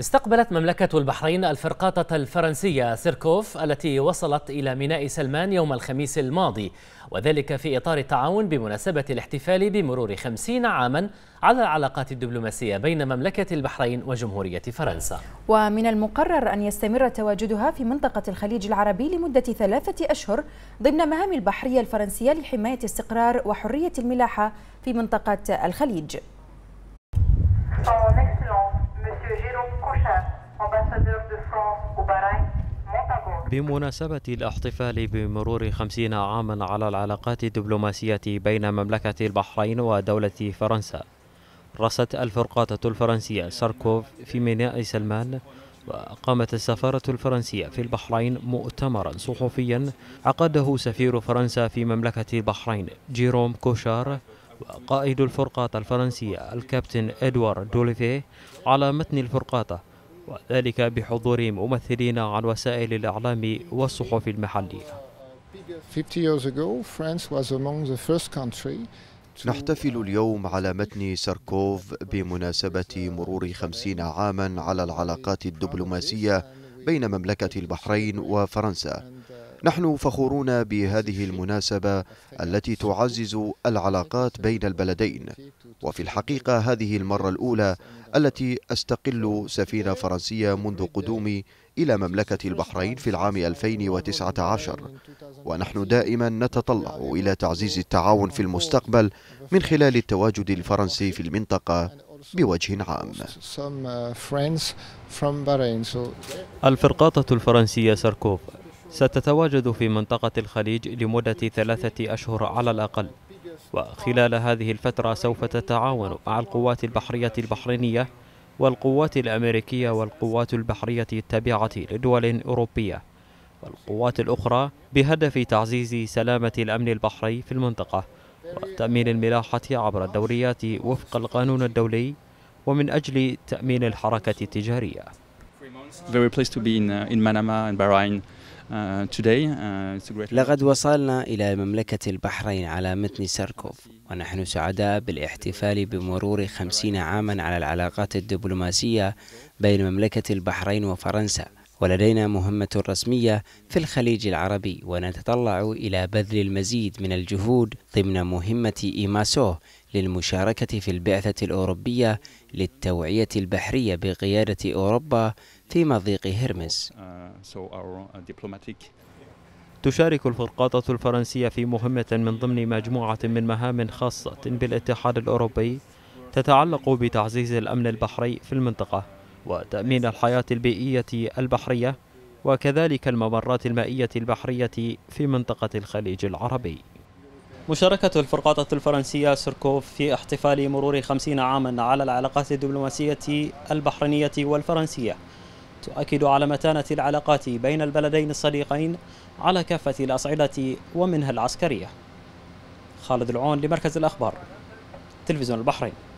استقبلت مملكة البحرين الفرقاطة الفرنسية سيركوف التي وصلت إلى ميناء سلمان يوم الخميس الماضي وذلك في إطار التعاون بمناسبة الاحتفال بمرور خمسين عاما على العلاقات الدبلوماسية بين مملكة البحرين وجمهورية فرنسا ومن المقرر أن يستمر تواجدها في منطقة الخليج العربي لمدة ثلاثة أشهر ضمن مهام البحرية الفرنسية لحماية استقرار وحرية الملاحة في منطقة الخليج بمناسبة الاحتفال بمرور خمسين عاما على العلاقات الدبلوماسية بين مملكة البحرين ودولة فرنسا رست الفرقاطة الفرنسية ساركوف في ميناء سلمان وقامت السفارة الفرنسية في البحرين مؤتمرا صحفيا عقده سفير فرنسا في مملكة البحرين جيروم كوشار وقائد الفرقاطة الفرنسية الكابتن إدوار دوليفيه على متن الفرقاطة وذلك بحضور ممثلين عن وسائل الإعلام والصحف المحلية نحتفل اليوم على متن ساركوف بمناسبة مرور خمسين عاما على العلاقات الدبلوماسية بين مملكة البحرين وفرنسا نحن فخورون بهذه المناسبة التي تعزز العلاقات بين البلدين وفي الحقيقة هذه المرة الأولى التي أستقل سفينة فرنسية منذ قدومي إلى مملكة البحرين في العام 2019 ونحن دائما نتطلع إلى تعزيز التعاون في المستقبل من خلال التواجد الفرنسي في المنطقة بوجه عام uh, الفرقاطة الفرنسية ساركوف ستتواجد في منطقة الخليج لمدة ثلاثة أشهر على الأقل وخلال هذه الفترة سوف تتعاون مع القوات البحرية البحرينية والقوات الأمريكية والقوات البحرية التابعة لدول أوروبية والقوات الأخرى بهدف تعزيز سلامة الأمن البحري في المنطقة وتأمين الملاحة عبر الدوريات وفق القانون الدولي ومن أجل تأمين الحركة التجارية Very pleased to be in, uh, in Manama and Bahrain. Uh, today, uh, it's a great لقد وصلنا إلى مملكة البحرين على متن ساركوف ونحن سعداء بالاحتفال بمرور خمسين عاما على العلاقات الدبلوماسية بين مملكة البحرين وفرنسا ولدينا مهمة رسمية في الخليج العربي ونتطلع إلى بذل المزيد من الجهود ضمن مهمة إيماسو للمشاركة في البعثة الأوروبية للتوعية البحرية بقيادة أوروبا في مضيق هرمس uh, uh, تشارك الفرقاطة الفرنسية في مهمة من ضمن مجموعة من مهام خاصة بالاتحاد الأوروبي تتعلق بتعزيز الأمن البحري في المنطقة وتأمين الحياة البيئية البحرية وكذلك الممرات المائية البحرية في منطقة الخليج العربي مشاركة الفرقاطة الفرنسية سيركوف في احتفال مرور خمسين عاما على العلاقات الدبلوماسية البحرينية والفرنسية تؤكد على متانة العلاقات بين البلدين الصديقين على كافة الأصعدة ومنها العسكرية خالد العون لمركز الأخبار تلفزيون البحرين